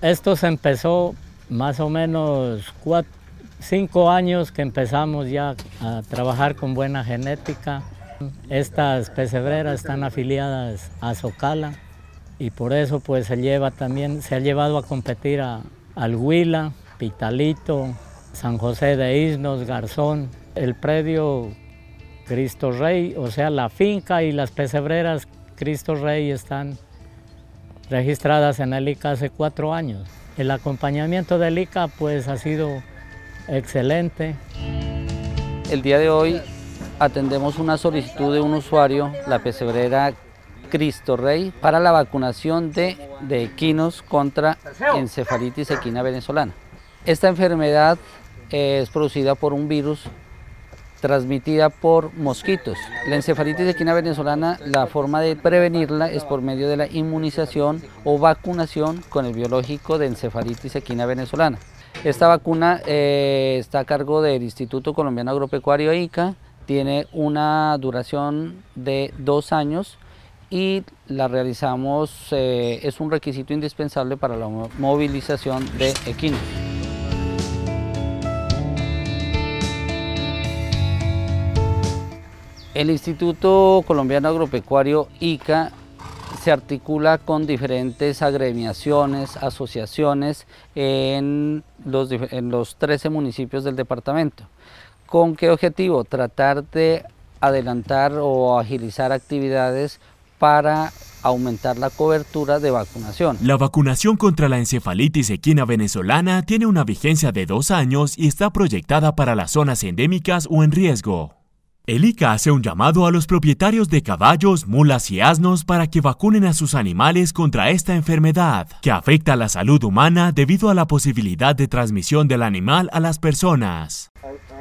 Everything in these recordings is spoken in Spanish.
Esto se empezó más o menos cinco años que empezamos ya a trabajar con buena genética. Estas pesebreras están afiliadas a Socala y por eso pues se lleva también, se ha llevado a competir a Alhuila, Pitalito, San José de Isnos, Garzón, el predio Cristo Rey, o sea la finca y las pesebreras Cristo Rey están registradas en el ICA hace cuatro años. El acompañamiento del ICA pues ha sido excelente. El día de hoy atendemos una solicitud de un usuario, la pesebrera Cristo Rey, para la vacunación de, de equinos contra encefalitis equina venezolana. Esta enfermedad es producida por un virus transmitida por mosquitos. La encefalitis equina venezolana, la forma de prevenirla es por medio de la inmunización o vacunación con el biológico de encefalitis equina venezolana. Esta vacuna eh, está a cargo del Instituto Colombiano Agropecuario e ICA, tiene una duración de dos años y la realizamos, eh, es un requisito indispensable para la movilización de equinos. El Instituto Colombiano Agropecuario ICA se articula con diferentes agremiaciones, asociaciones en los, en los 13 municipios del departamento. ¿Con qué objetivo? Tratar de adelantar o agilizar actividades para aumentar la cobertura de vacunación. La vacunación contra la encefalitis equina venezolana tiene una vigencia de dos años y está proyectada para las zonas endémicas o en riesgo. El ICA hace un llamado a los propietarios de caballos, mulas y asnos para que vacunen a sus animales contra esta enfermedad, que afecta la salud humana debido a la posibilidad de transmisión del animal a las personas.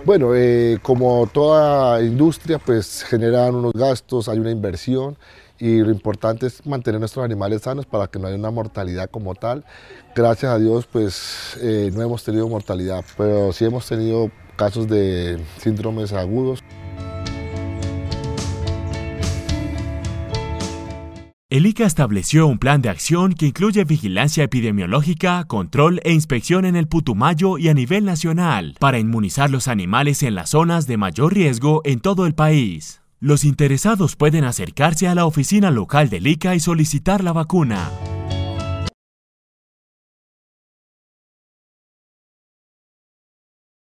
Bueno, eh, como toda industria, pues generan unos gastos, hay una inversión y lo importante es mantener nuestros animales sanos para que no haya una mortalidad como tal. Gracias a Dios, pues eh, no hemos tenido mortalidad, pero sí hemos tenido casos de síndromes agudos. El ICA estableció un plan de acción que incluye vigilancia epidemiológica, control e inspección en el Putumayo y a nivel nacional para inmunizar los animales en las zonas de mayor riesgo en todo el país. Los interesados pueden acercarse a la oficina local del ICA y solicitar la vacuna.